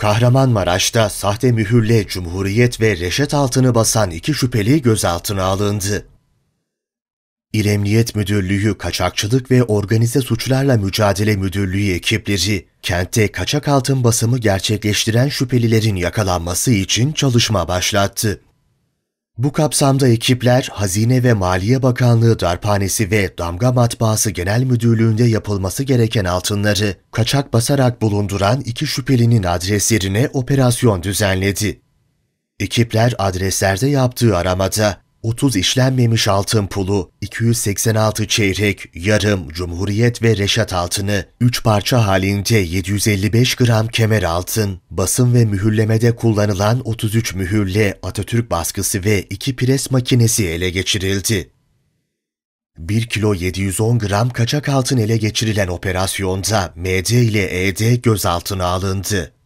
Kahramanmaraş'ta sahte mühürle Cumhuriyet ve reşet altını basan iki şüpheli gözaltına alındı. İl Emniyet Müdürlüğü Kaçakçılık ve Organize Suçlarla Mücadele Müdürlüğü ekipleri, kentte kaçak altın basımı gerçekleştiren şüphelilerin yakalanması için çalışma başlattı. Bu kapsamda ekipler Hazine ve Maliye Bakanlığı Darphanesi ve Damga Matbaası Genel Müdürlüğü'nde yapılması gereken altınları kaçak basarak bulunduran iki şüphelinin adreslerine operasyon düzenledi. Ekipler adreslerde yaptığı aramada 30 işlenmemiş altın pulu, 286 çeyrek, yarım, cumhuriyet ve reşat altını, 3 parça halinde 755 gram kemer altın, basın ve mühürlemede kullanılan 33 mühürle Atatürk baskısı ve 2 pres makinesi ele geçirildi. 1 kilo 710 gram kaçak altın ele geçirilen operasyonda MD ile ED gözaltına alındı.